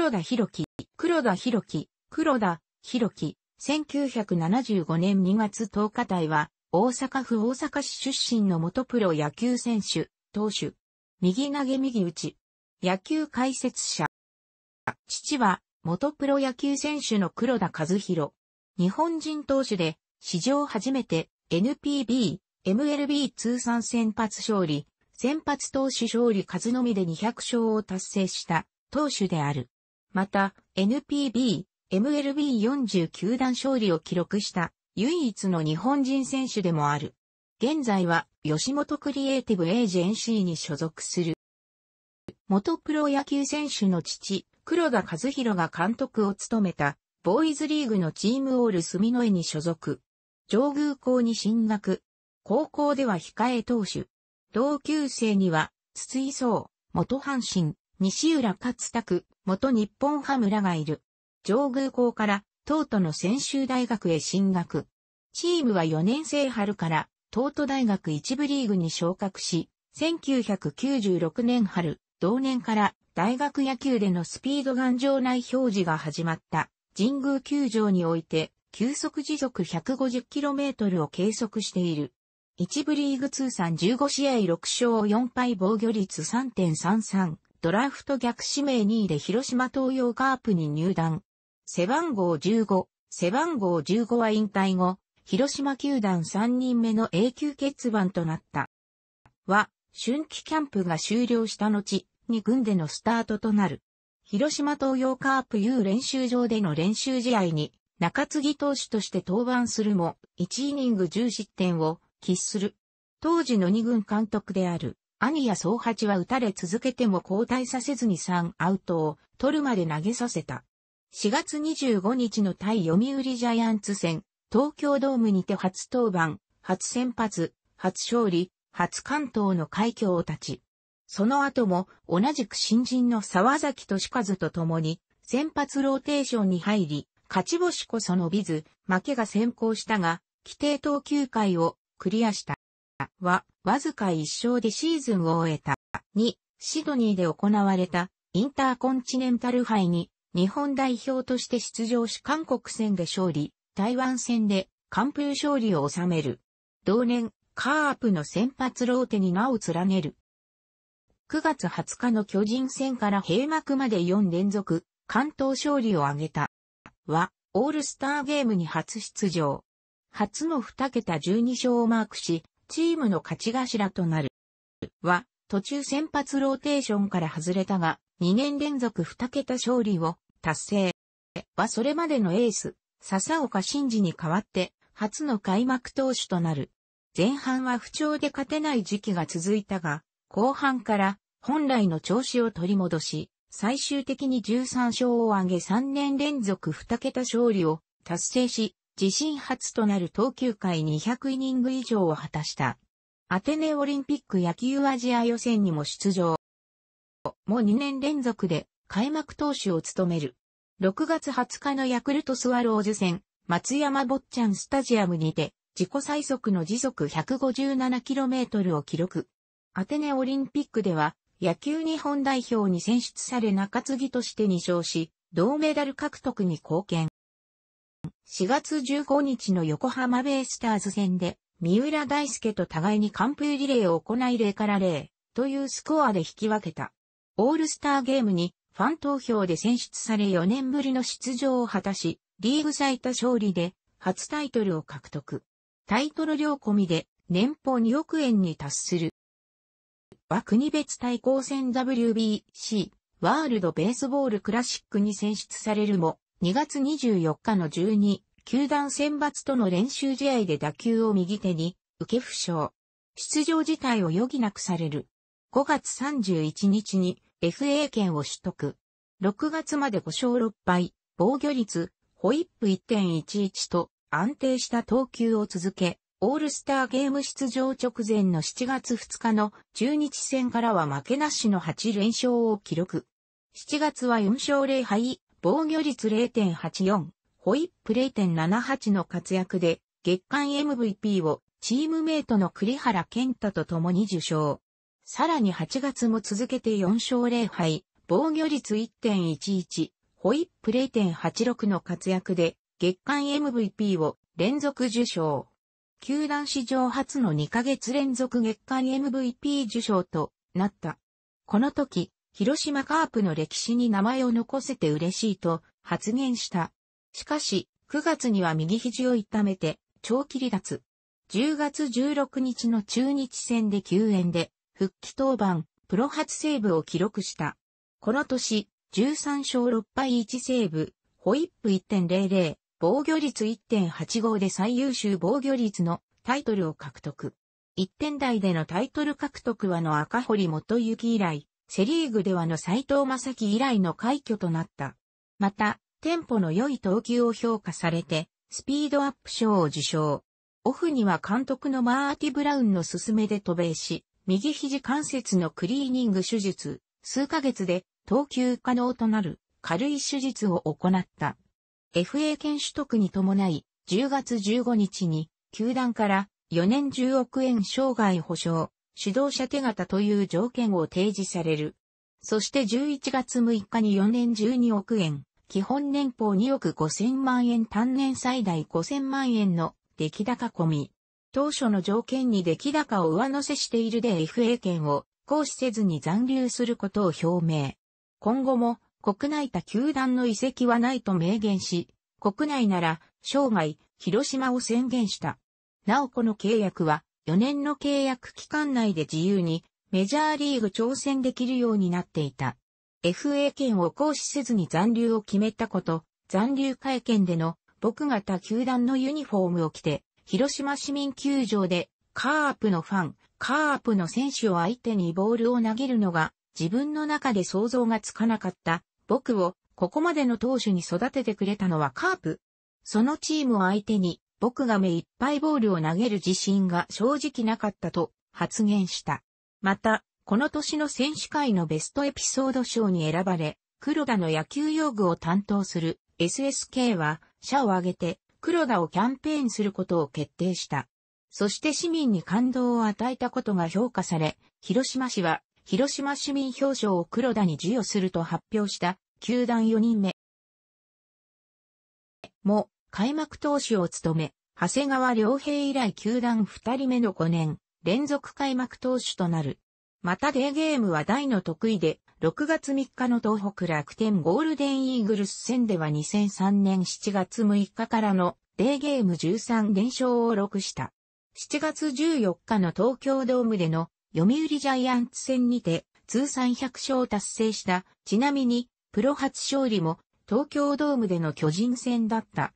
黒田博樹、黒田博樹、黒田博樹、1975年2月10日台は、大阪府大阪市出身の元プロ野球選手、投手。右投げ右打ち。野球解説者。父は、元プロ野球選手の黒田和弘。日本人投手で、史上初めて NPB、MLB 通算先発勝利、先発投手勝利数のみで200勝を達成した投手である。また、NPB、MLB49 段勝利を記録した唯一の日本人選手でもある。現在は吉本クリエイティブエージェンシーに所属する。元プロ野球選手の父、黒田和弘が監督を務めたボーイズリーグのチームオール住之江に所属。上宮校に進学。高校では控え投手。同級生には、筒井壮、元阪神、西浦勝拓、元日本ハムらがいる。上宮校から、東都の専修大学へ進学。チームは4年生春から、東都大学一部リーグに昇格し、1996年春、同年から大学野球でのスピードガン場内表示が始まった神宮球場において、球速時速 150km を計測している。一部リーグ通算15試合6勝4敗防御率3.33、ドラフト逆指名2位で広島東洋カープに入団。背番号15、背番号15は引退後、広島球団3人目の永久欠番となった。は、春季キャンプが終了した後、2軍でのスタートとなる。広島東洋カープ U 練習場での練習試合に、中継ぎ投手として登板するも、1イニング10失点を喫する。当時の2軍監督である兄や総八は打たれ続けても交代させずに3アウトを取るまで投げさせた。4月25日の対読売ジャイアンツ戦、東京ドームにて初登板、初先発、初勝利、初関東の快挙を立ち。その後も同じく新人の沢崎俊和と共に先発ローテーションに入り、勝ち星こそ伸びず、負けが先行したが、規定投球回をクリアした。は、わずか1勝でシーズンを終えた。2、シドニーで行われた、インターコンチネンタル杯に、日本代表として出場し韓国戦で勝利、台湾戦で、完封勝利を収める。同年、カープの先発ローテに名を連ねる。9月20日の巨人戦から閉幕まで4連続、関東勝利を挙げた。は、オールスターゲームに初出場。初の2桁12勝をマークし、チームの勝ち頭となる。は、途中先発ローテーションから外れたが、2年連続2桁勝利を達成。はそれまでのエース、笹岡慎二に代わって、初の開幕投手となる。前半は不調で勝てない時期が続いたが、後半から本来の調子を取り戻し、最終的に13勝を挙げ3年連続2桁勝利を達成し、自身初となる投球回200イニング以上を果たした。アテネオリンピック野球アジア予選にも出場。もう2年連続で開幕投手を務める。6月20日のヤクルトスワローズ戦、松山坊ちゃんスタジアムにて、自己最速の時速 157km を記録。アテネオリンピックでは、野球日本代表に選出され中継ぎとして2勝し、銅メダル獲得に貢献。4月15日の横浜ベイスターズ戦で、三浦大輔と互いに完封リレーを行い0から0というスコアで引き分けた。オールスターゲームにファン投票で選出され4年ぶりの出場を果たし、リーグ最多勝利で初タイトルを獲得。タイトル両込みで年俸2億円に達する。は国別対抗戦 WBC ワールドベースボールクラシックに選出されるも、2月24日の12、球団選抜との練習試合で打球を右手に受け負傷。出場自体を余儀なくされる。5月31日に FA 権を取得。6月まで5勝6敗、防御率、ホイップ1.11と安定した投球を続け、オールスターゲーム出場直前の7月2日の中日戦からは負けなしの8連勝を記録。7月は4勝0敗、防御率0.84、ホイップ0.78の活躍で、月間 MVP をチームメイトの栗原健太と共に受賞。さらに8月も続けて4勝0敗、防御率1.11、ホイップ0.86の活躍で、月間 MVP を連続受賞。球団史上初の2ヶ月連続月間 MVP 受賞となった。この時、広島カープの歴史に名前を残せて嬉しいと発言した。しかし、9月には右肘を痛めて、長期離脱。10月16日の中日戦で救援で、復帰登板、プロ初セーブを記録した。この年、13勝6敗1セーブ、ホイップ1.00、防御率1.85で最優秀防御率のタイトルを獲得。1点台でのタイトル獲得はの赤堀元幸以来、セリーグではの斎藤正樹以来の快挙となった。また、テンポの良い投球を評価されて、スピードアップ賞を受賞。オフには監督のマーティ・ブラウンの勧めで渡米し、右肘関節のクリーニング手術、数ヶ月で投球可能となる軽い手術を行った。FA 権取得に伴い、10月15日に、球団から4年10億円生涯保証、指導者手形という条件を提示される。そして11月6日に4年12億円、基本年俸2億5000万円単年最大5000万円の出来高込み。当初の条件に出来高を上乗せしているで FA 権を行使せずに残留することを表明。今後も国内他球団の遺跡はないと明言し、国内なら生涯広島を宣言した。なおこの契約は4年の契約期間内で自由にメジャーリーグ挑戦できるようになっていた。FA 権を行使せずに残留を決めたこと、残留会見での僕が他球団のユニフォームを着て、広島市民球場でカープのファン、カープの選手を相手にボールを投げるのが自分の中で想像がつかなかった僕をここまでの投手に育ててくれたのはカープ。そのチームを相手に僕が目いっぱいボールを投げる自信が正直なかったと発言した。また、この年の選手会のベストエピソード賞に選ばれ、黒田の野球用具を担当する SSK は、社を挙げて黒田をキャンペーンすることを決定した。そして市民に感動を与えたことが評価され、広島市は、広島市民表彰を黒田に授与すると発表した、球団4人目。も、開幕投手を務め、長谷川良平以来球団2人目の5年連続開幕投手となる。またデーゲームは大の得意で、6月3日の東北楽天ゴールデンイーグルス戦では2003年7月6日からのデーゲーム13連勝を録した。7月14日の東京ドームでの読売ジャイアンツ戦にて通算100勝を達成した。ちなみに、プロ初勝利も東京ドームでの巨人戦だった。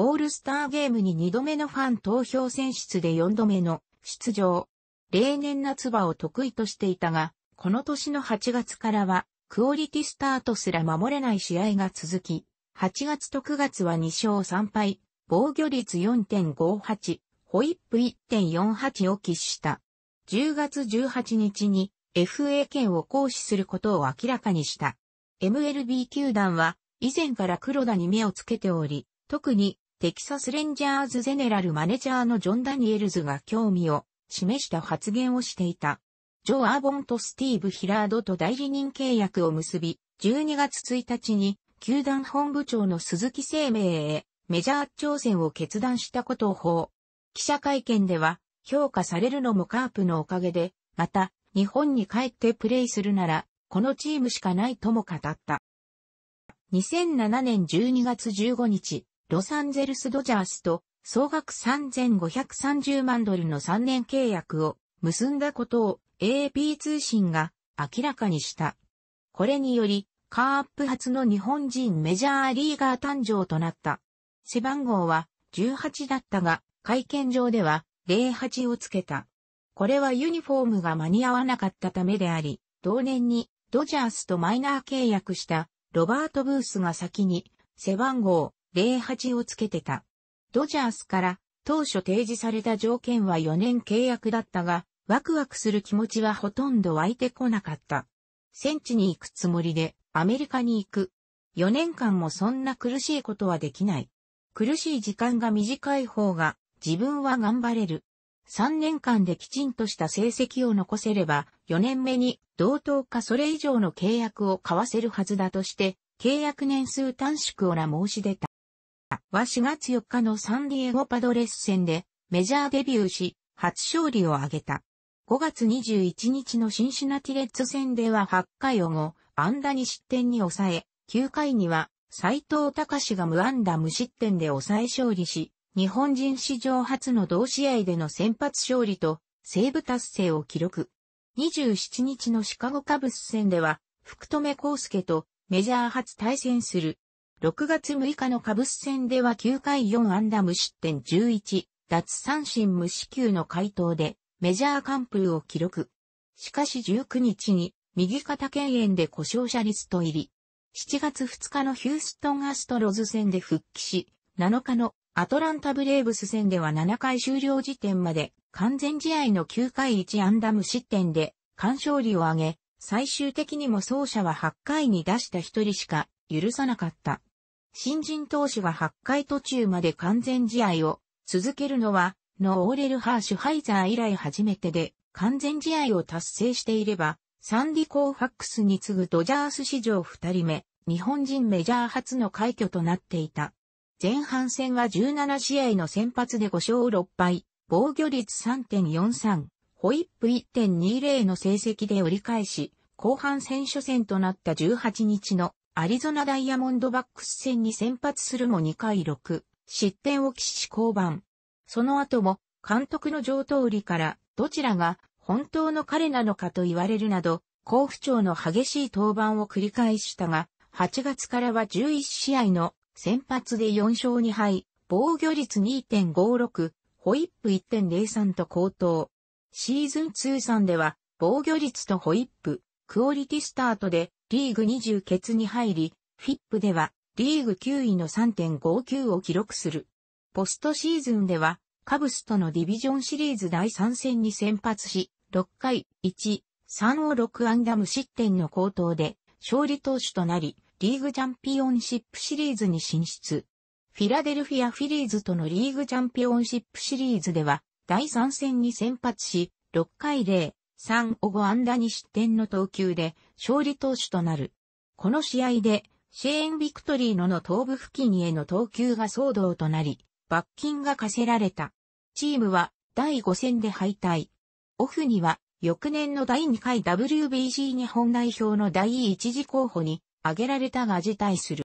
オールスターゲームに2度目のファン投票選出で4度目の出場。例年夏場を得意としていたが、この年の8月からは、クオリティスタートすら守れない試合が続き、8月と9月は2勝3敗、防御率4.58、ホイップ1.48を喫した。10月18日に FA 権を行使することを明らかにした。MLB 球団は以前から黒田に目をつけており、特にテキサスレンジャーズゼネラルマネジャーのジョン・ダニエルズが興味を示した発言をしていた。ジョー・アーボンとスティーブ・ヒラードと代理人契約を結び、12月1日に球団本部長の鈴木生命へメジャー挑戦を決断したことを報。記者会見では評価されるのもカープのおかげで、また日本に帰ってプレイするならこのチームしかないとも語った。2007年12月15日、ロサンゼルスドジャースと総額3530万ドルの3年契約を結んだことを AP 通信が明らかにした。これにより、カープ初の日本人メジャーリーガー誕生となった。背番号は18だったが、会見上では08をつけた。これはユニフォームが間に合わなかったためであり、同年にドジャースとマイナー契約したロバート・ブースが先に背番号08をつけてた。ドジャースから当初提示された条件は4年契約だったが、ワクワクする気持ちはほとんど湧いてこなかった。戦地に行くつもりでアメリカに行く。4年間もそんな苦しいことはできない。苦しい時間が短い方が自分は頑張れる。3年間できちんとした成績を残せれば、4年目に同等かそれ以上の契約を交わせるはずだとして、契約年数短縮をら申し出た。は4月4日のサンディエゴパドレス戦でメジャーデビューし、初勝利を挙げた。5月21日のシンシナティレッツ戦では8回をアンダに失点に抑え、9回には斎藤隆が無安打無失点で抑え勝利し、日本人史上初の同試合での先発勝利と、セーブ達成を記録。27日のシカゴカブス戦では、福留孝介とメジャー初対戦する6月6日のカブス戦では9回4安打無失点11、奪三振無四球の回答で、メジャー完封を記録。しかし19日に、右肩敬遠で故障者リスト入り。7月2日のヒューストンアストロズ戦で復帰し、7日のアトランタブレーブス戦では7回終了時点まで完全試合の9回1安打無失点で完勝利を挙げ、最終的にも走者は8回に出した1人しか許さなかった。新人投手は8回途中まで完全試合を続けるのは、ノオーレル・ハーシュハイザー以来初めてで、完全試合を達成していれば、サンディ・コーファックスに次ぐドジャース史上2人目、日本人メジャー初の快挙となっていた。前半戦は17試合の先発で5勝6敗、防御率3.43、ホイップ1.20の成績で折り返し、後半戦初戦となった18日のアリゾナダイヤモンドバックス戦に先発するも2回6、失点を喫し降板。その後も、監督の上等りから、どちらが本当の彼なのかと言われるなど、好不調の激しい登板を繰り返したが、8月からは11試合の先発で4勝2敗、防御率2.56、ホイップ1.03と高騰。シーズン通算では、防御率とホイップ、クオリティスタートでリーグ20決に入り、フィップではリーグ9位の3.59を記録する。ポストシーズンでは、カブスとのディビジョンシリーズ第3戦に先発し、6回1、3を6安打無失点の高騰で、勝利投手となり、リーグチャンピオンシップシリーズに進出。フィラデルフィア・フィリーズとのリーグチャンピオンシップシリーズでは、第3戦に先発し、6回0、3を5安打に失点の投球で勝利投手となる。この試合でシェーン・ビクトリーノの頭部付近への投球が騒動となり、罰金が課せられた。チームは第5戦で敗退。オフには翌年の第2回 WBC 日本代表の第一次候補に挙げられたが辞退する。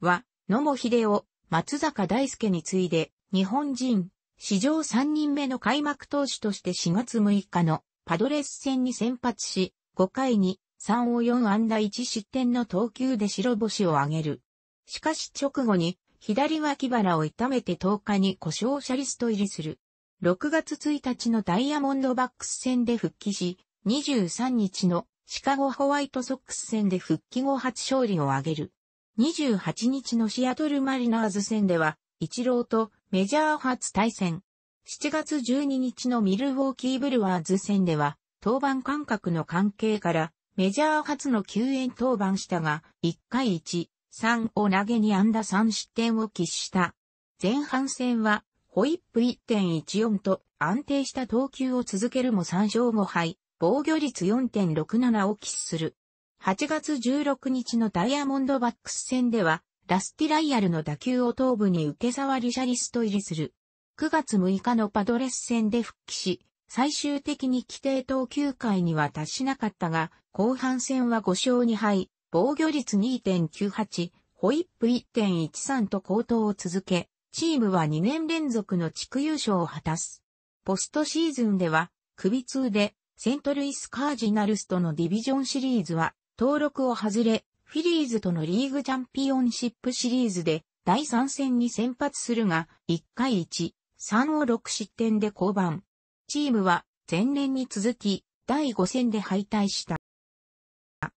は、野茂秀夫、松坂大輔に次いで日本人史上3人目の開幕投手として4月6日のパドレス戦に先発し、5回に3を4安打1失点の投球で白星を挙げる。しかし直後に左脇腹を痛めて10日に故障者リスト入りする。6月1日のダイヤモンドバックス戦で復帰し、23日のシカゴホワイトソックス戦で復帰後初勝利を挙げる。28日のシアトルマリナーズ戦では、イチローとメジャー初対戦。7月12日のミルウォーキーブルワーズ戦では、登板間隔の関係から、メジャー初の救援登板したが、1回1、3を投げに安打3失点を喫した。前半戦は、ホイップ1.14と安定した投球を続けるも3勝5敗、防御率4.67を喫する。8月16日のダイヤモンドバックス戦では、ラスティライアルの打球を頭部に受け触りシャリスト入りする。9月6日のパドレス戦で復帰し、最終的に規定投球回には達しなかったが、後半戦は5勝2敗、防御率2.98、ホイップ1.13と高騰を続け、チームは2年連続の地区優勝を果たす。ポストシーズンでは、首痛で、セントルイスカージナルスとのディビジョンシリーズは、登録を外れ、フィリーズとのリーグチャンピオンシップシリーズで第3戦に先発するが、1回1、3を6失点で降板。チームは前年に続き、第5戦で敗退した。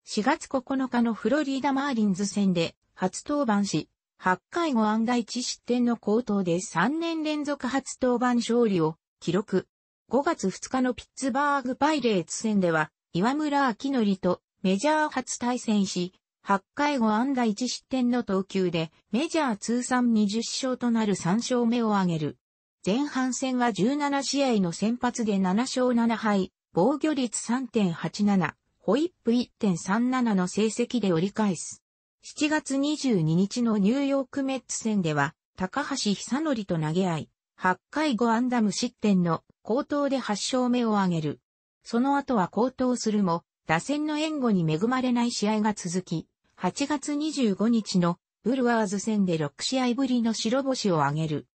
4月9日のフロリダマーリンズ戦で初登板し、8回5安打1失点の高騰で3年連続初登板勝利を記録。5月2日のピッツバーグパイレーツ戦では、岩村明則とメジャー初対戦し、8回5安打1失点の投球で、メジャー通算20勝となる3勝目を挙げる。前半戦は17試合の先発で7勝7敗、防御率3.87、ホイップ1.37の成績で折り返す。7月22日のニューヨークメッツ戦では、高橋久則と投げ合い、8回5安打無失点の高頭で8勝目を挙げる。その後は高頭するも、打線の援護に恵まれない試合が続き、8月25日のブルワーズ戦で6試合ぶりの白星を挙げる。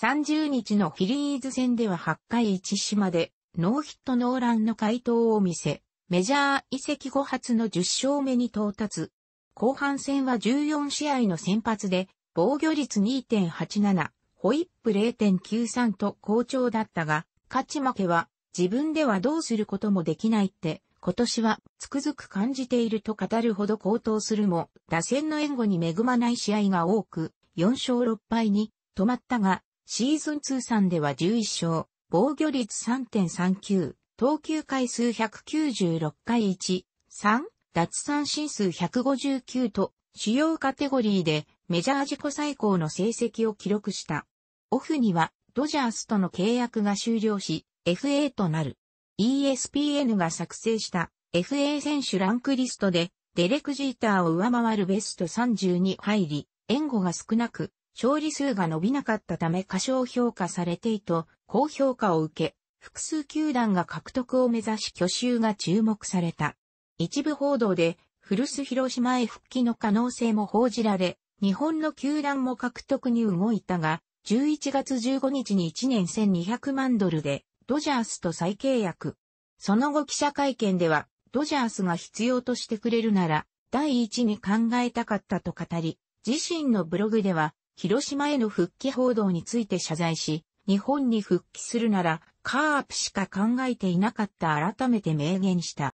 30日のフィリーズ戦では8回1島でノーヒットノーランの回答を見せ、メジャー移籍後初の10勝目に到達。後半戦は14試合の先発で、防御率2.87、ホイップ0.93と好調だったが、勝ち負けは自分ではどうすることもできないって今年はつくづく感じていると語るほど高騰するも、打線の援護に恵まない試合が多く、4勝6敗に止まったが、シーズン通算では11勝、防御率3.39、投球回数196回1、3、奪三振数159と、主要カテゴリーでメジャー自己最高の成績を記録した。オフには、ドジャースとの契約が終了し、FA となる。ESPN が作成した FA 選手ランクリストで、デレク・ジーターを上回るベスト30に入り、援護が少なく、勝利数が伸びなかったため過小評価されていと、高評価を受け、複数球団が獲得を目指し挙手が注目された。一部報道で、古巣広島へ復帰の可能性も報じられ、日本の球団も獲得に動いたが、11月15日に1年1200万ドルでドジャースと再契約。その後記者会見では、ドジャースが必要としてくれるなら、第一に考えたかったと語り、自身のブログでは、広島への復帰報道について謝罪し、日本に復帰するなら、カープしか考えていなかった改めて明言した。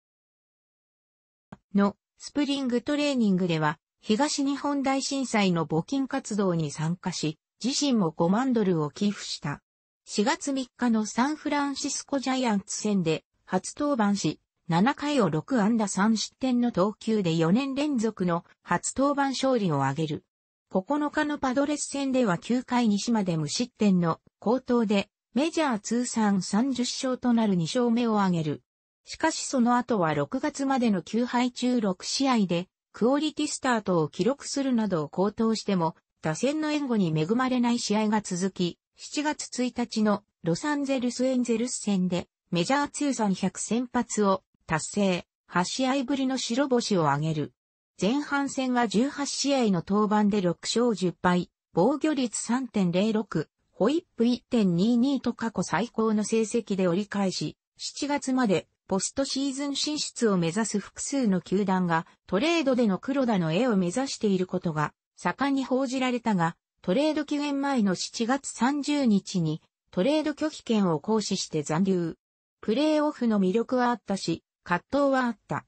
の、スプリングトレーニングでは、東日本大震災の募金活動に参加し、自身も5万ドルを寄付した。4月3日のサンフランシスコジャイアンツ戦で初登板し、7回を6安打3失点の投球で4年連続の初登板勝利を挙げる。9日のパドレス戦では9回西まで無失点の高投で、メジャー通算30勝となる2勝目を挙げる。しかしその後は6月までの9敗中6試合で、クオリティスタートを記録するなどを高騰しても、打線の援護に恵まれない試合が続き、7月1日のロサンゼルスエンゼルス戦でメジャー通算100先発を達成、8試合ぶりの白星を挙げる。前半戦は18試合の登板で6勝10敗、防御率3.06、ホイップ1.22と過去最高の成績で折り返し、7月までポストシーズン進出を目指す複数の球団がトレードでの黒田の絵を目指していることが盛んに報じられたが、トレード期限前の7月30日にトレード拒否権を行使して残留。プレーオフの魅力はあったし、葛藤はあった。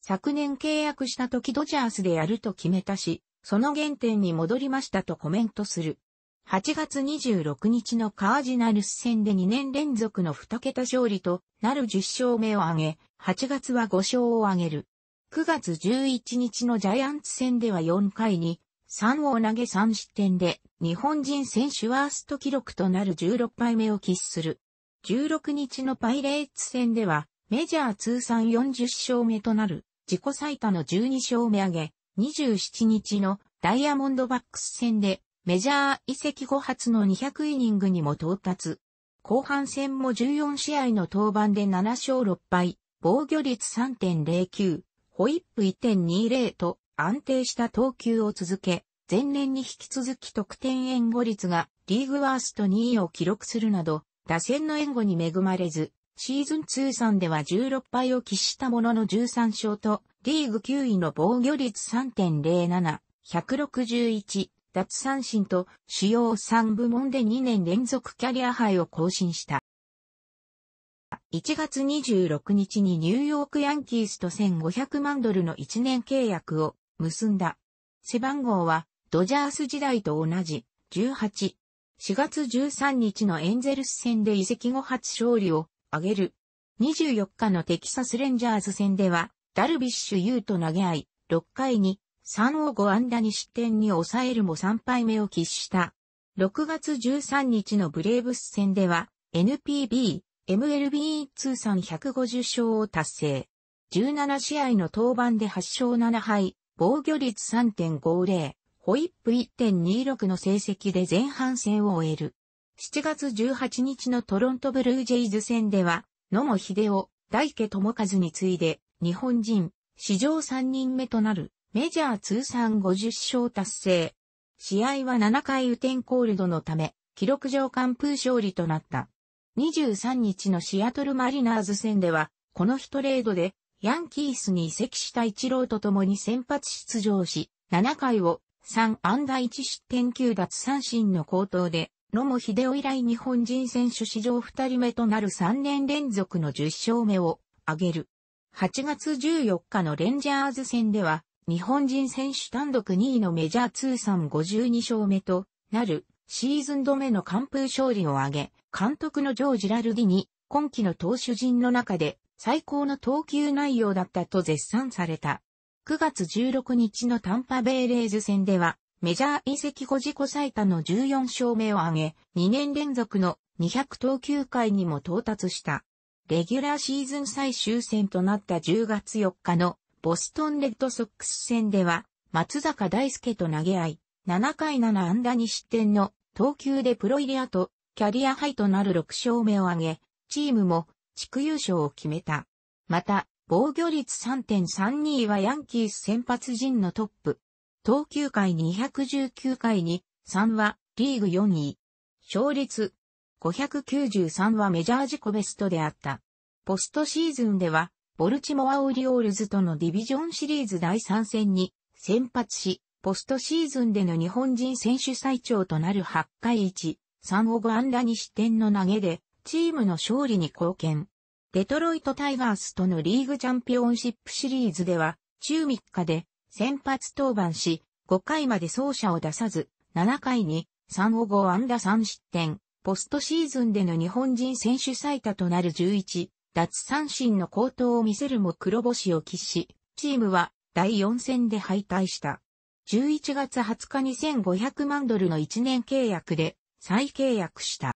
昨年契約した時ドジャースでやると決めたし、その原点に戻りましたとコメントする。8月26日のカージナルス戦で2年連続の2桁勝利となる10勝目を挙げ、8月は5勝を挙げる。9月11日のジャイアンツ戦では4回に3を投げ3失点で、日本人選手ワースト記録となる16敗目を喫する。16日のパイレーツ戦では、メジャー通算40勝目となる、自己最多の12勝目上げ、27日のダイヤモンドバックス戦で、メジャー移籍後初の200イニングにも到達。後半戦も14試合の登板で7勝6敗、防御率3.09、ホイップ1.20と安定した投球を続け、前年に引き続き得点援護率がリーグワースト2位を記録するなど、打線の援護に恵まれず、シーズン通算では16敗を喫したものの13勝と、リーグ9位の防御率3.07、161、奪三振と主要3部門で2年連続キャリア杯を更新した。1月26日にニューヨークヤンキースと1500万ドルの1年契約を結んだ。背番号は、ドジャース時代と同じ、18。4月13日のエンゼルス戦で移籍後初勝利を挙げる。24日のテキサスレンジャーズ戦では、ダルビッシュ優と投げ合い、6回に3を5安打に失点に抑えるも3敗目を喫した。6月13日のブレーブス戦では、NPB、MLB 通算150勝を達成。17試合の登板で8勝7敗、防御率3.50、ホイップ1.26の成績で前半戦を終える。7月18日のトロントブルージェイズ戦では、野茂秀夫、大家智和に次いで、日本人、史上3人目となる、メジャー通算50勝達成。試合は7回雨天コールドのため、記録上完封勝利となった。23日のシアトルマリナーズ戦では、この日トレードで、ヤンキースに移籍した一郎と共に先発出場し、7回を3安打1失点9奪三振の高騰で、野茂秀夫以来日本人選手史上2人目となる3年連続の10勝目を挙げる。8月14日のレンジャーズ戦では、日本人選手単独2位のメジャー通算52勝目となるシーズン止めの完封勝利を挙げ、監督のジョージ・ラルディに今季の投手陣の中で最高の投球内容だったと絶賛された。9月16日のタンパベイレーズ戦では、メジャー移籍後自己最多の14勝目を挙げ、2年連続の200投球回にも到達した。レギュラーシーズン最終戦となった10月4日のボストンレッドソックス戦では、松坂大輔と投げ合い、7回7安打2失点の投球でプロ入り後、キャリアハイとなる6勝目を挙げ、チームも地区優勝を決めた。また、防御率3.32はヤンキース先発陣のトップ。投球回219回に3はリーグ4位。勝率593はメジャー自己ベストであった。ポストシーズンでは、ボルチモア・オリオールズとのディビジョンシリーズ第3戦に先発し、ポストシーズンでの日本人選手最長となる8回1、3を5安打に失点の投げでチームの勝利に貢献。デトロイトタイガースとのリーグチャンピオンシップシリーズでは、中3日で先発登板し、5回まで走者を出さず、7回に3を5安打3失点、ポストシーズンでの日本人選手最多となる11、奪三振の高騰を見せるも黒星を喫し、チームは第4戦で敗退した。11月20日に1500万ドルの1年契約で再契約した。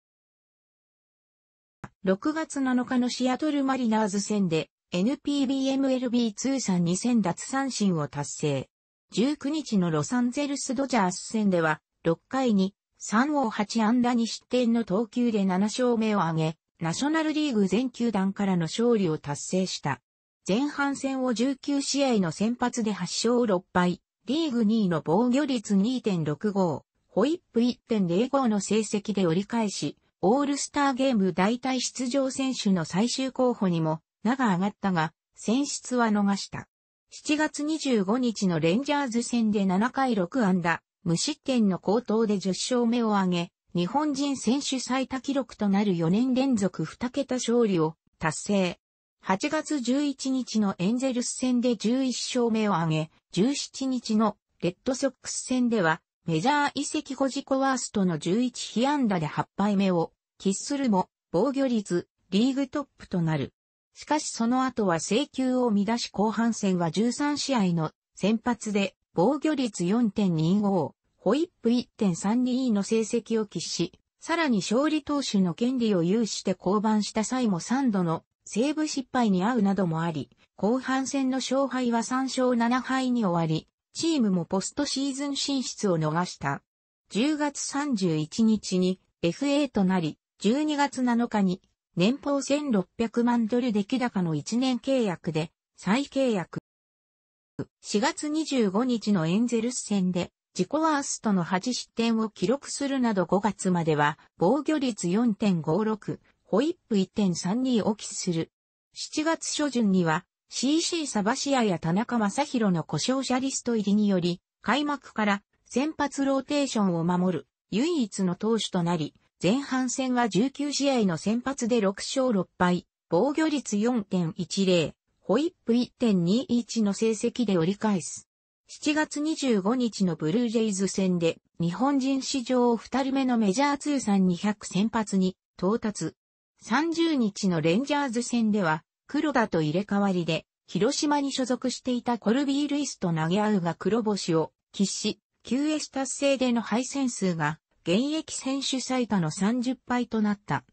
6月7日のシアトルマリナーズ戦で NPBMLB 通算2000奪三振を達成。19日のロサンゼルスドジャース戦では6回に3を8安打2失点の投球で7勝目を挙げ、ナショナルリーグ全球団からの勝利を達成した。前半戦を19試合の先発で8勝6敗、リーグ2位の防御率2.65、ホイップ1.05の成績で折り返し、オールスターゲーム代替出場選手の最終候補にも名が上がったが、選出は逃した。7月25日のレンジャーズ戦で7回6安打、無失点の高騰で10勝目を挙げ、日本人選手最多記録となる4年連続2桁勝利を達成。8月11日のエンゼルス戦で11勝目を挙げ、17日のレッドソックス戦ではメジャー遺跡保持コワーストの11被安打で8敗目を喫するも防御率リーグトップとなる。しかしその後は制球を乱し後半戦は13試合の先発で防御率4.25、ホイップ1.32の成績を喫し、さらに勝利投手の権利を有して降板した際も3度のセーブ失敗に遭うなどもあり、後半戦の勝敗は3勝7敗に終わり、チームもポストシーズン進出を逃した。10月31日に FA となり、12月7日に年俸1600万ドル出来高の1年契約で再契約。4月25日のエンゼルス戦で自己ワーストの8失点を記録するなど5月までは防御率4.56、ホイップ1.32を期する。7月初旬には CC サバシアや田中正宏の故障者リスト入りにより、開幕から先発ローテーションを守る唯一の投手となり、前半戦は19試合の先発で6勝6敗、防御率4.10、ホイップ1.21の成績で折り返す。7月25日のブルージェイズ戦で日本人史上2人目のメジャー通算200先発に到達。30日のレンジャーズ戦では黒田と入れ替わりで、広島に所属していたコルビー・ルイスと投げ合うが黒星を喫し、QS 達成での敗戦数が、現役選手最多の30敗となった。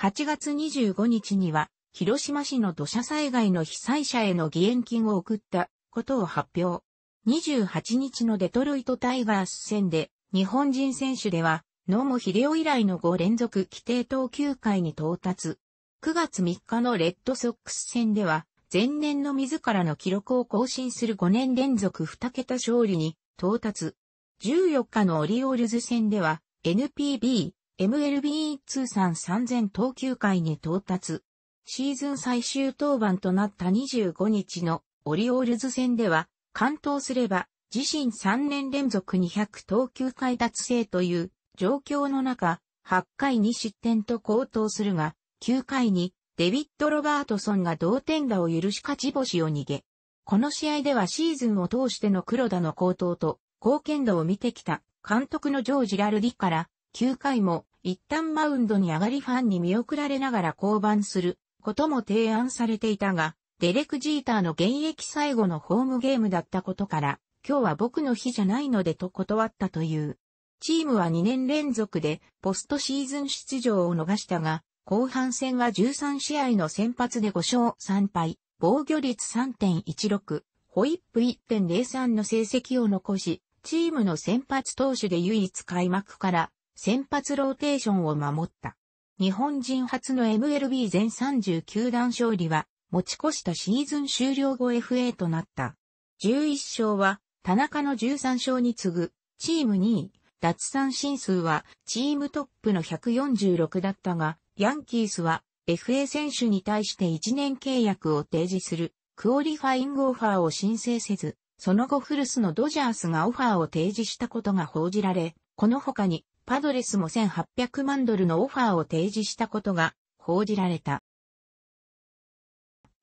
8月25日には、広島市の土砂災害の被災者への義援金を送ったことを発表。28日のデトロイトタイガース戦で、日本人選手では、野茂秀夫以来の5連続規定投球回に到達。9月3日のレッドソックス戦では、前年の自らの記録を更新する5年連続2桁勝利に到達。14日のオリオールズ戦では、NPB、MLB 通算3000投球回に到達。シーズン最終登板となった25日のオリオールズ戦では、完投すれば自身3年連続200投球回達成という状況の中、8回に失点と高騰するが、9回にデビッド・ロバートソンが同点打を許し勝ち星を逃げ、この試合ではシーズンを通しての黒田の高騰と貢献度を見てきた監督のジョージ・ラルディから、9回も一旦マウンドに上がりファンに見送られながら降板することも提案されていたが、デレク・ジーターの現役最後のホームゲームだったことから、今日は僕の日じゃないのでと断ったという。チームは2年連続でポストシーズン出場を逃したが、後半戦は13試合の先発で5勝3敗、防御率3.16、ホイップ1.03の成績を残し、チームの先発投手で唯一開幕から先発ローテーションを守った。日本人初の MLB 全39段勝利は持ち越したシーズン終了後 FA となった。11勝は田中の13勝に次ぐチーム2位、奪三振数はチームトップの146だったが、ヤンキースは FA 選手に対して1年契約を提示するクオリファイングオファーを申請せず、その後フルスのドジャースがオファーを提示したことが報じられ、この他にパドレスも1800万ドルのオファーを提示したことが報じられた。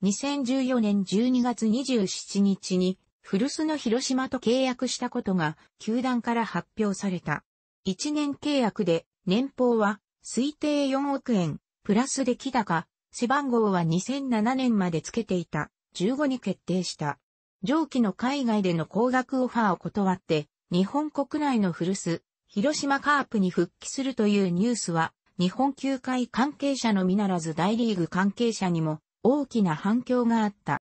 2014年12月27日にフルスの広島と契約したことが球団から発表された。1年契約で年俸は推定4億円、プラス出来高、背番号は2007年までつけていた、15に決定した。上記の海外での高額オファーを断って、日本国内の古巣、広島カープに復帰するというニュースは、日本球界関係者のみならず大リーグ関係者にも大きな反響があった。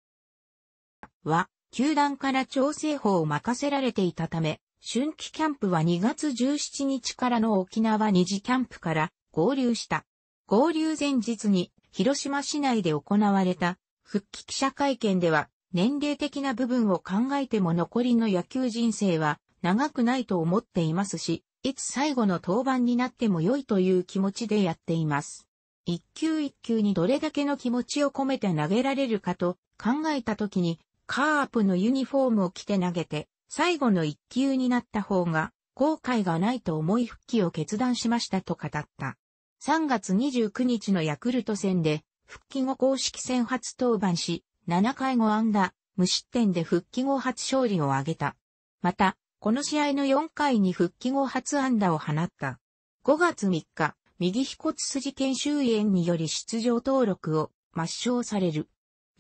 は、球団から調整法を任せられていたため、春季キャンプは2月17日からの沖縄二次キャンプから合流した。合流前日に広島市内で行われた復帰記者会見では年齢的な部分を考えても残りの野球人生は長くないと思っていますし、いつ最後の登板になっても良いという気持ちでやっています。一球一球にどれだけの気持ちを込めて投げられるかと考えた時にカープのユニフォームを着て投げて最後の一球になった方が後悔がないと思い復帰を決断しましたと語った。3月29日のヤクルト戦で、復帰後公式戦初登板し、7回後安打、無失点で復帰後初勝利を挙げた。また、この試合の4回に復帰後初安打を放った。5月3日、右飛骨筋研修炎により出場登録を抹消される。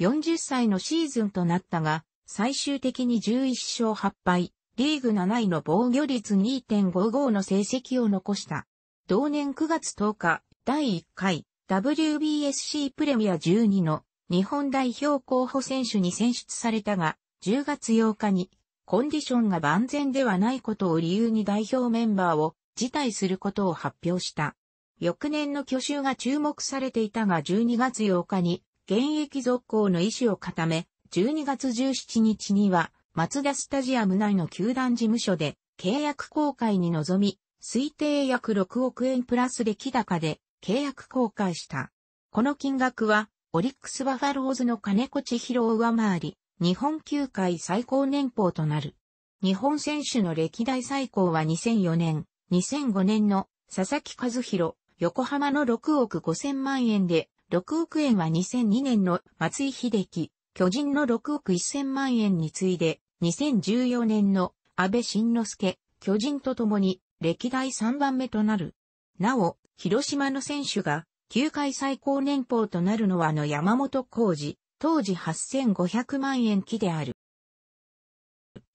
40歳のシーズンとなったが、最終的に11勝8敗、リーグ7位の防御率2.55の成績を残した。同年9月10日、第1回 WBSC プレミア12の日本代表候補選手に選出されたが、10月8日にコンディションが万全ではないことを理由に代表メンバーを辞退することを発表した。翌年の挙手が注目されていたが12月8日に現役続行の意思を固め、12月17日には松田スタジアム内の球団事務所で契約公開に臨み、推定約6億円プラス出来高で契約公開した。この金額は、オリックスバファローズの金子千尋を上回り、日本球界最高年俸となる。日本選手の歴代最高は2004年、2005年の佐々木和弘、横浜の6億5千万円で、6億円は2002年の松井秀樹、巨人の6億1千万円に次いで、2014年の安倍晋之助、巨人と共に歴代3番目となる。なお、広島の選手が、球界最高年俸となるのはあの山本浩二、当時8500万円期である。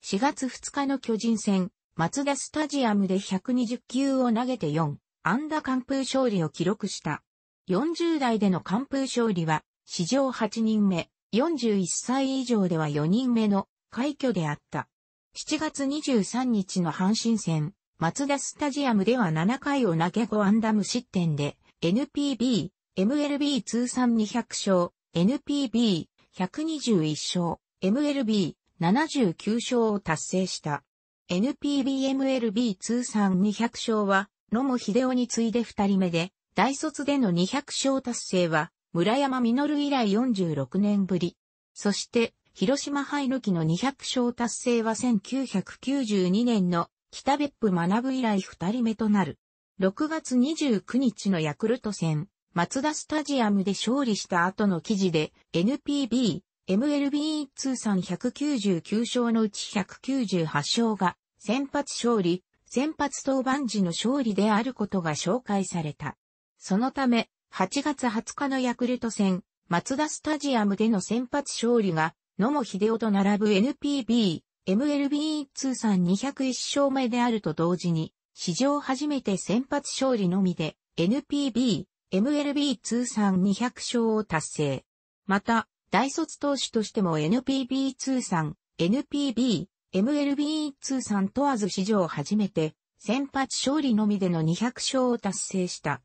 4月2日の巨人戦、松田スタジアムで120球を投げて4、安打完封勝利を記録した。40代での完封勝利は、史上8人目、41歳以上では4人目の快挙であった。7月23日の阪神戦、松田スタジアムでは7回を投げ5ンダム失点で、NPB、MLB 通算200勝、NPB、121勝、MLB、79勝を達成した。NPBMLB 通算200勝は、野茂秀夫に次いで2人目で、大卒での200勝達成は、村山実以来46年ぶり。そして、広島杯の木の200勝達成は1992年の北別府学以来二人目となる。6月29日のヤクルト戦、松田スタジアムで勝利した後の記事で、NPB、MLB 通算199勝のうち198勝が、先発勝利、先発登板時の勝利であることが紹介された。そのため、8月20日のヤクルト戦、松田スタジアムでの先発勝利が、野茂秀夫と並ぶ NPB、MLB 通算201勝目であると同時に、史上初めて先発勝利のみで NPB、MLB 通算200勝を達成。また、大卒投手としても NPB 通算、NPB、MLB 通算問わず史上初めて先発勝利のみでの200勝を達成した。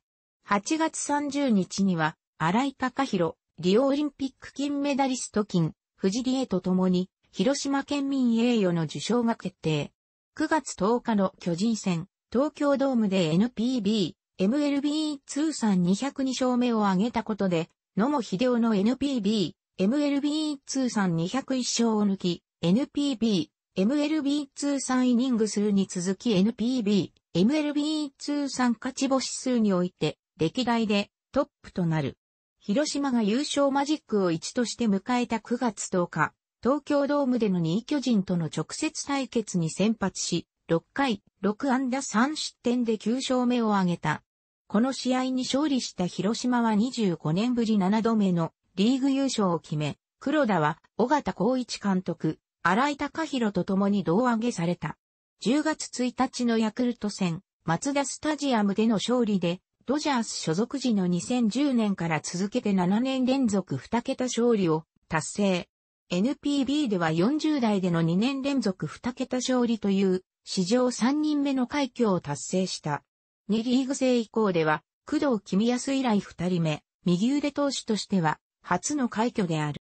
8月30日には、荒井隆弘、リオオリンピック金メダリスト金、藤理恵と共に、広島県民栄誉の受賞が決定。9月10日の巨人戦、東京ドームで NPB、MLB 通算202勝目を挙げたことで、野茂秀夫の NPB、MLB 通算201勝を抜き、NPB、MLB 通算イニング数に続き NPB、MLB 通算勝ち星数において、歴代でトップとなる。広島が優勝マジックを1として迎えた9月10日、東京ドームでの2位巨人との直接対決に先発し、6回、6安打3失点で9勝目を挙げた。この試合に勝利した広島は25年ぶり7度目のリーグ優勝を決め、黒田は尾形光一監督、荒井隆弘と共に胴上げされた。10月1日のヤクルト戦、松田スタジアムでの勝利で、ドジャース所属時の2010年から続けて7年連続2桁勝利を達成。NPB では40代での2年連続2桁勝利という、史上3人目の快挙を達成した。2リーグ制以降では、工藤君康以来2人目、右腕投手としては、初の快挙である。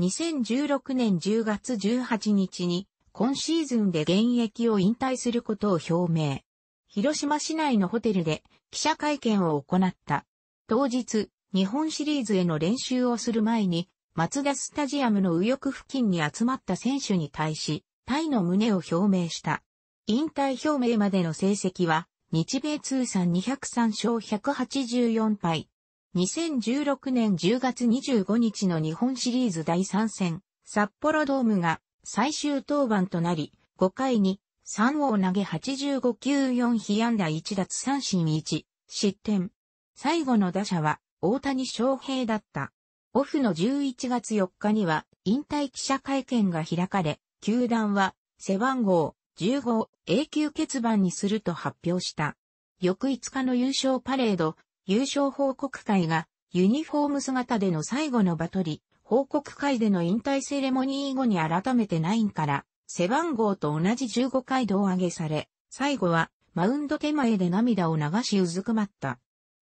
2016年10月18日に、今シーズンで現役を引退することを表明。広島市内のホテルで記者会見を行った。当日、日本シリーズへの練習をする前に、松田スタジアムの右翼付近に集まった選手に対し、イの胸を表明した。引退表明までの成績は、日米通算203勝184敗。2016年10月25日の日本シリーズ第3戦、札幌ドームが最終登板となり、5回に3を投げ85球4被安打1奪三振1失点。最後の打者は大谷翔平だった。オフの11月4日には引退記者会見が開かれ、球団は背番号15を永久欠番にすると発表した。翌5日の優勝パレード、優勝報告会がユニフォーム姿での最後のバトリ、報告会での引退セレモニー後に改めて9から背番号と同じ15回胴上げされ、最後はマウンド手前で涙を流しうずくまった。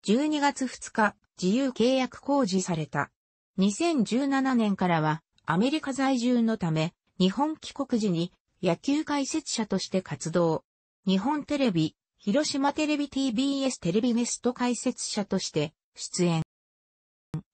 12月2日、自由契約公示された。2017年からはアメリカ在住のため、日本帰国時に野球解説者として活動。日本テレビ、広島テレビ TBS テレビゲスト解説者として出演。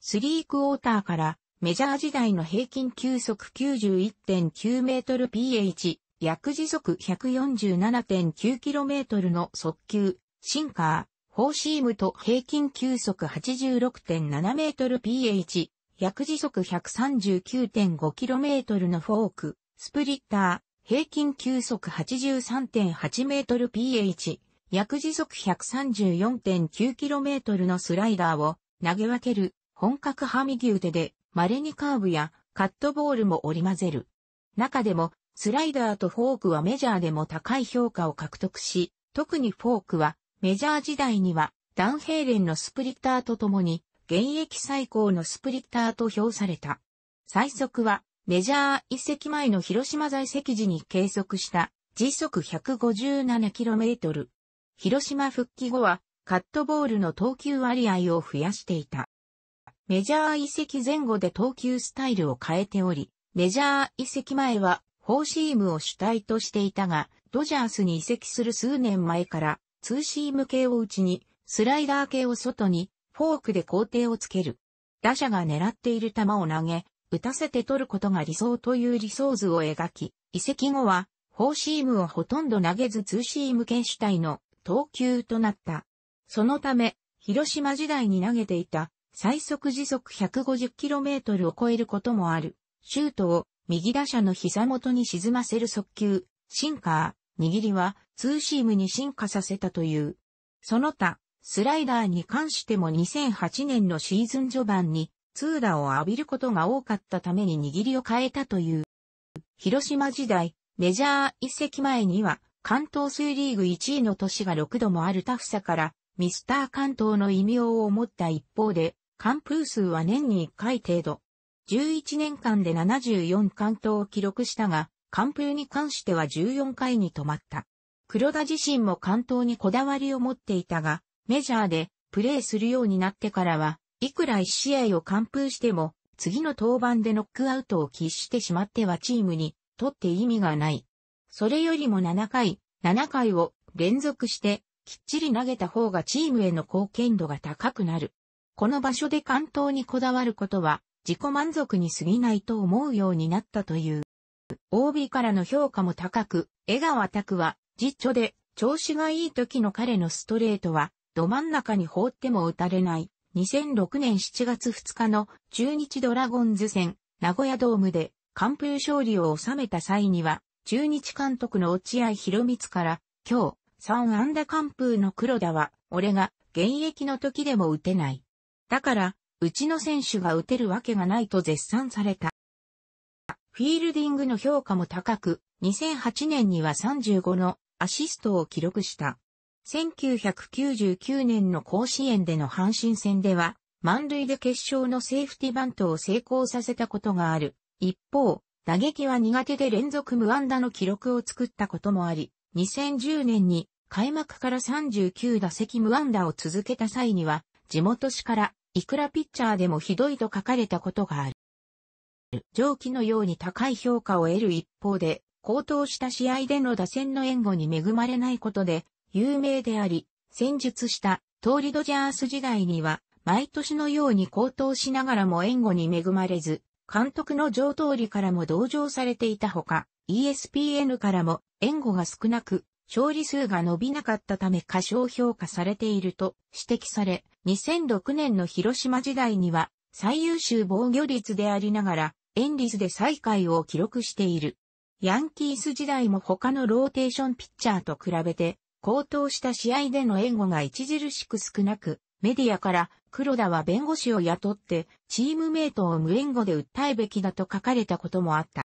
スリークォーターからメジャー時代の平均球速91.9メートル PH、約時速1 4 7 9トルの速球、シンカー、フォーシームと平均球速86.7メートル PH、約時速 139.5km のフォーク、スプリッター、平均球速 83.8mph、約時速 134.9km のスライダーを投げ分ける本格派右腕で稀にカーブやカットボールも織り交ぜる。中でもスライダーとフォークはメジャーでも高い評価を獲得し、特にフォークはメジャー時代にはダンヘイレンのスプリッターと共に現役最高のスプリッターと評された。最速は、メジャー移籍前の広島在籍時に計測した時速 157km。広島復帰後はカットボールの投球割合を増やしていた。メジャー移籍前後で投球スタイルを変えており、メジャー移籍前はフォーシームを主体としていたが、ドジャースに移籍する数年前からツーシーム系をちに、スライダー系を外に、フォークで工程をつける。打者が狙っている球を投げ、打たせて取ることが理想という理想図を描き、移籍後は、フォーシームをほとんど投げずツーシーム剣主体の投球となった。そのため、広島時代に投げていた最速時速 150km を超えることもある、シュートを右打者の膝元に沈ませる速球、シンカー、握りはツーシームに進化させたという。その他、スライダーに関しても2008年のシーズン序盤に通打を浴びることが多かったために握りを変えたという。広島時代、メジャー一席前には関東水リーグ1位の年が6度もあるタフさからミスター関東の異名を持った一方で、完封数は年に1回程度。11年間で74関東を記録したが、完封に関しては14回に止まった。黒田自身も関東にこだわりを持っていたが、メジャーでプレーするようになってからは、いくら1試合を完封しても、次の登板でノックアウトを喫してしまってはチームにとって意味がない。それよりも7回、7回を連続してきっちり投げた方がチームへの貢献度が高くなる。この場所で関東にこだわることは自己満足に過ぎないと思うようになったという。OB からの評価も高く、江川拓は実著で調子がいい時の彼のストレートはど真ん中に放っても打たれない、2006年7月2日の中日ドラゴンズ戦、名古屋ドームで完封勝利を収めた際には、中日監督の落合博光から、今日、3安打完封の黒田は、俺が現役の時でも打てない。だから、うちの選手が打てるわけがないと絶賛された。フィールディングの評価も高く、2008年には35のアシストを記録した。1999年の甲子園での阪神戦では、満塁で決勝のセーフティバントを成功させたことがある。一方、打撃は苦手で連続無安打の記録を作ったこともあり、2010年に開幕から39打席無安打を続けた際には、地元紙からいくらピッチャーでもひどいと書かれたことがある。上記のように高い評価を得る一方で、高騰した試合での打線の援護に恵まれないことで、有名であり、戦術したトーリドジャース時代には、毎年のように高騰しながらも援護に恵まれず、監督の上通りからも同情されていたほか、ESPN からも援護が少なく、勝利数が伸びなかったため過小評価されていると指摘され、2006年の広島時代には最優秀防御率でありながら、リスで最下位を記録している。ヤンキース時代も他のローテーションピッチャーと比べて高騰した試合での援護が著しく少なく、メディアから黒田は弁護士を雇ってチームメイトを無援護で訴えべきだと書かれたこともあった。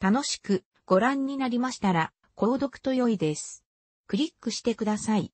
楽しくご覧になりましたら、購読と良いです。クリックしてください。